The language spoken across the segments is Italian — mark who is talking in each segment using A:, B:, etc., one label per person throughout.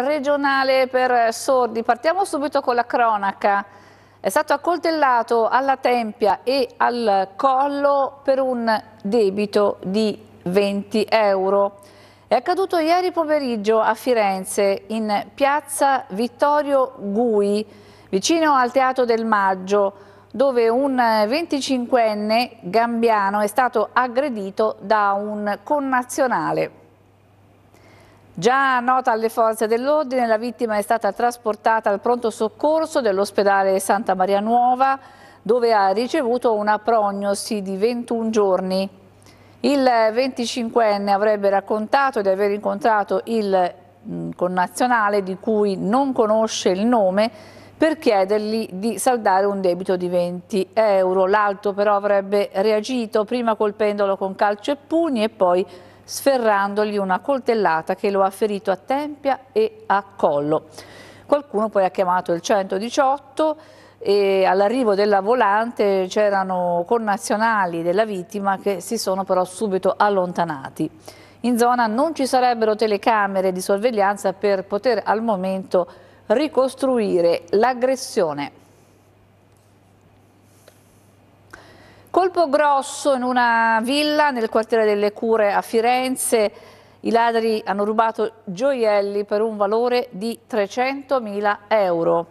A: regionale per eh, sordi. Partiamo subito con la cronaca. È stato accoltellato alla tempia e al collo per un debito di 20 euro. È accaduto ieri pomeriggio a Firenze, in piazza Vittorio Gui, vicino al Teatro del Maggio, dove un 25enne gambiano è stato aggredito da un connazionale. Già nota alle forze dell'ordine, la vittima è stata trasportata al pronto soccorso dell'ospedale Santa Maria Nuova, dove ha ricevuto una prognosi di 21 giorni. Il 25enne avrebbe raccontato di aver incontrato il mm, connazionale di cui non conosce il nome per chiedergli di saldare un debito di 20 euro. L'alto però avrebbe reagito prima colpendolo con calcio e pugni e poi sferrandogli una coltellata che lo ha ferito a tempia e a collo. Qualcuno poi ha chiamato il 118 e all'arrivo della volante c'erano connazionali della vittima che si sono però subito allontanati. In zona non ci sarebbero telecamere di sorveglianza per poter al momento ricostruire l'aggressione. Colpo grosso in una villa nel quartiere delle Cure a Firenze. I ladri hanno rubato gioielli per un valore di 300.000 euro.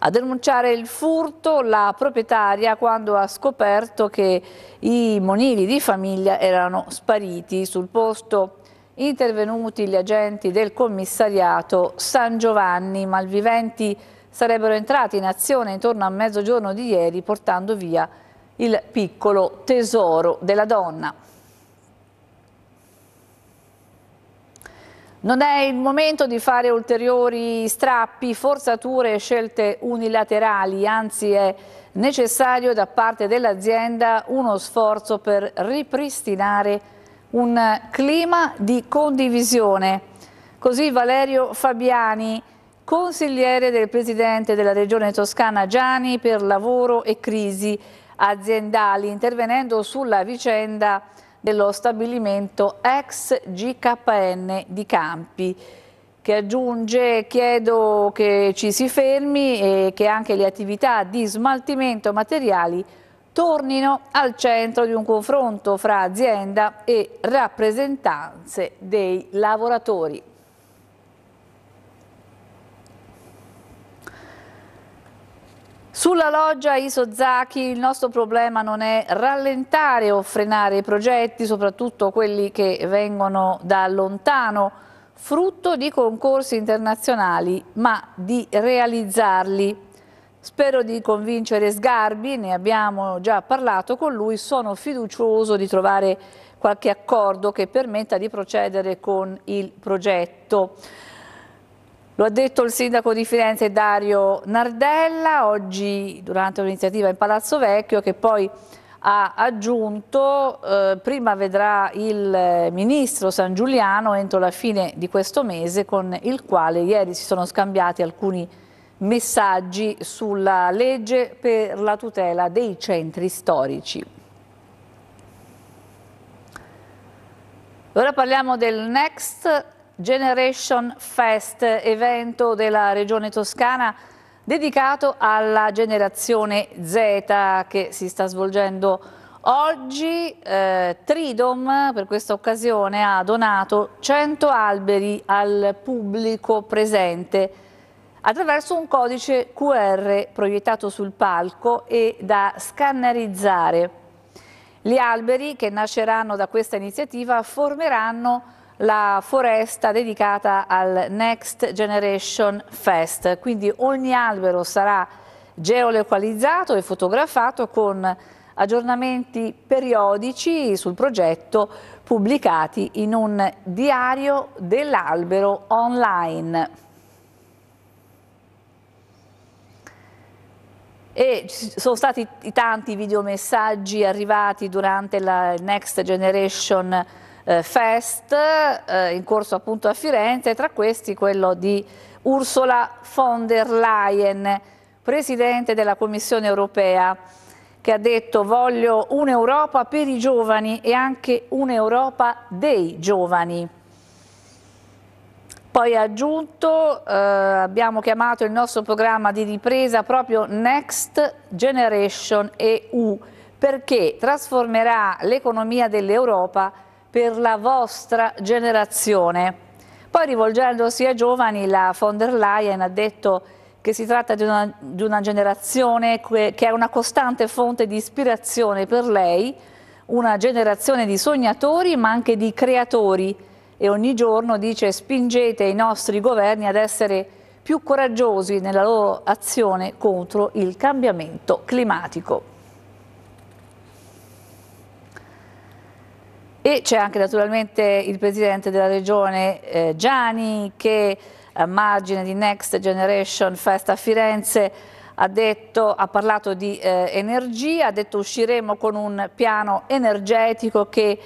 A: A denunciare il furto la proprietaria quando ha scoperto che i monili di famiglia erano spariti. Sul posto intervenuti gli agenti del commissariato San Giovanni, malviventi sarebbero entrati in azione intorno a mezzogiorno di ieri portando via il il piccolo tesoro della donna. Non è il momento di fare ulteriori strappi, forzature e scelte unilaterali, anzi è necessario da parte dell'azienda uno sforzo per ripristinare un clima di condivisione. Così Valerio Fabiani, consigliere del Presidente della Regione Toscana Gianni per lavoro e crisi, aziendali intervenendo sulla vicenda dello stabilimento ex GKN di Campi che aggiunge chiedo che ci si fermi e che anche le attività di smaltimento materiali tornino al centro di un confronto fra azienda e rappresentanze dei lavoratori. Sulla loggia Isozaki il nostro problema non è rallentare o frenare i progetti, soprattutto quelli che vengono da lontano, frutto di concorsi internazionali, ma di realizzarli. Spero di convincere Sgarbi, ne abbiamo già parlato con lui, sono fiducioso di trovare qualche accordo che permetta di procedere con il progetto. Lo ha detto il sindaco di Firenze Dario Nardella oggi durante un'iniziativa in Palazzo Vecchio che poi ha aggiunto eh, prima vedrà il eh, ministro San Giuliano entro la fine di questo mese con il quale ieri si sono scambiati alcuni messaggi sulla legge per la tutela dei centri storici. Ora parliamo del Next Generation Fest, evento della regione toscana dedicato alla generazione Z che si sta svolgendo oggi. Eh, Tridom per questa occasione ha donato 100 alberi al pubblico presente attraverso un codice QR proiettato sul palco e da scannerizzare. Gli alberi che nasceranno da questa iniziativa formeranno la foresta dedicata al Next Generation Fest, quindi ogni albero sarà geolocalizzato e fotografato con aggiornamenti periodici sul progetto pubblicati in un diario dell'albero online. E ci sono stati tanti videomessaggi arrivati durante la Next Generation Fest eh, fest eh, in corso appunto a Firenze, tra questi quello di Ursula von der Leyen, Presidente della Commissione europea, che ha detto voglio un'Europa per i giovani e anche un'Europa dei giovani. Poi ha aggiunto, eh, abbiamo chiamato il nostro programma di ripresa proprio Next Generation EU, perché trasformerà l'economia dell'Europa per la vostra generazione. Poi rivolgendosi ai giovani, la von der Leyen ha detto che si tratta di una, di una generazione che è una costante fonte di ispirazione per lei, una generazione di sognatori ma anche di creatori e ogni giorno dice spingete i nostri governi ad essere più coraggiosi nella loro azione contro il cambiamento climatico. E c'è anche naturalmente il presidente della regione eh, Gianni che a margine di Next Generation Fest a Firenze ha, detto, ha parlato di eh, energia, ha detto usciremo con un piano energetico che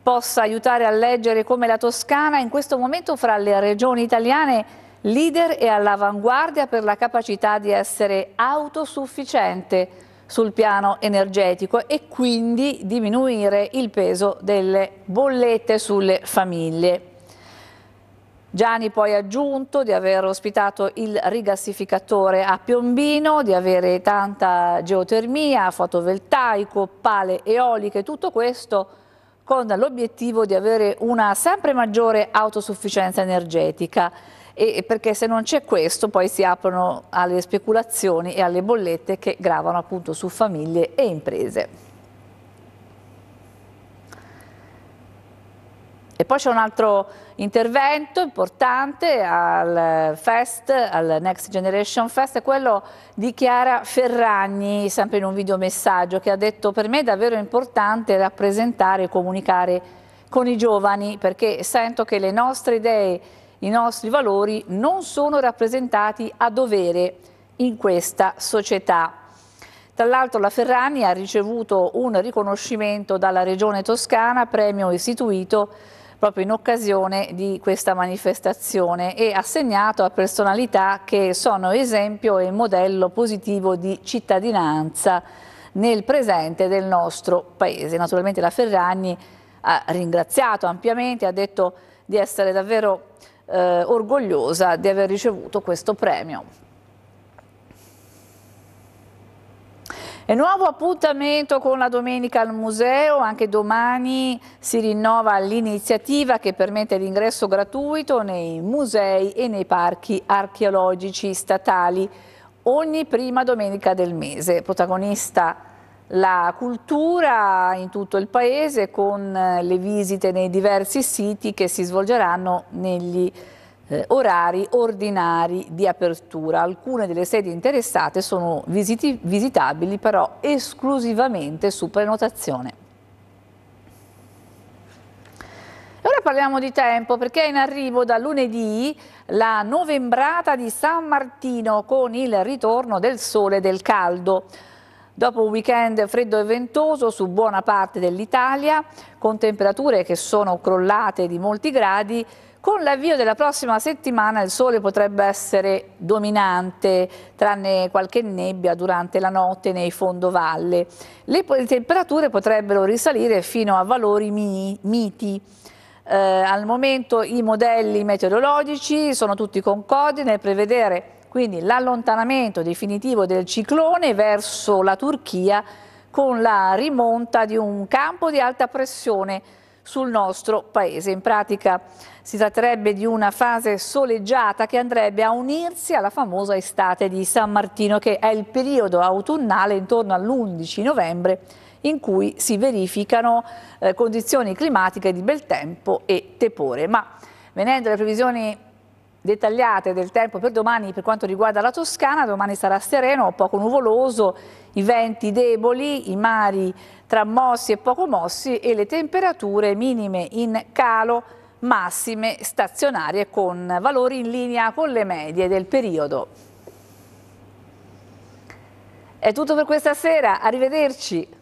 A: possa aiutare a leggere come la Toscana in questo momento fra le regioni italiane leader e all'avanguardia per la capacità di essere autosufficiente sul piano energetico e quindi diminuire il peso delle bollette sulle famiglie. Gianni poi ha aggiunto di aver ospitato il rigassificatore a Piombino, di avere tanta geotermia, fotovoltaico, pale eoliche, tutto questo con l'obiettivo di avere una sempre maggiore autosufficienza energetica e perché se non c'è questo poi si aprono alle speculazioni e alle bollette che gravano appunto su famiglie e imprese. E poi c'è un altro intervento importante al Fest, al Next Generation Fest, è quello di Chiara Ferragni, sempre in un videomessaggio, che ha detto per me è davvero importante rappresentare e comunicare con i giovani perché sento che le nostre idee i nostri valori non sono rappresentati a dovere in questa società. Tra l'altro la Ferrani ha ricevuto un riconoscimento dalla Regione Toscana, premio istituito proprio in occasione di questa manifestazione e assegnato a personalità che sono esempio e modello positivo di cittadinanza nel presente del nostro Paese. Naturalmente la Ferrani ha ringraziato ampiamente, ha detto di essere davvero eh, orgogliosa di aver ricevuto questo premio. E nuovo appuntamento con la Domenica al Museo, anche domani si rinnova l'iniziativa che permette l'ingresso gratuito nei musei e nei parchi archeologici statali ogni prima domenica del mese. Protagonista la cultura in tutto il paese con eh, le visite nei diversi siti che si svolgeranno negli eh, orari ordinari di apertura. Alcune delle sedi interessate sono visiti, visitabili però esclusivamente su prenotazione. Ora parliamo di tempo perché è in arrivo da lunedì la novembrata di San Martino con il ritorno del sole e del caldo. Dopo un weekend freddo e ventoso su buona parte dell'Italia, con temperature che sono crollate di molti gradi, con l'avvio della prossima settimana il sole potrebbe essere dominante, tranne qualche nebbia durante la notte nei fondovalle. Le temperature potrebbero risalire fino a valori miti. Eh, al momento i modelli meteorologici sono tutti concordi nel prevedere quindi l'allontanamento definitivo del ciclone verso la Turchia con la rimonta di un campo di alta pressione sul nostro paese. In pratica si tratterebbe di una fase soleggiata che andrebbe a unirsi alla famosa estate di San Martino che è il periodo autunnale intorno all'11 novembre in cui si verificano eh, condizioni climatiche di bel tempo e tepore. Ma venendo alle previsioni dettagliate del tempo per domani per quanto riguarda la Toscana, domani sarà sereno, poco nuvoloso, i venti deboli, i mari tra mossi e poco mossi e le temperature minime in calo, massime stazionarie con valori in linea con le medie del periodo. È tutto per questa sera, arrivederci.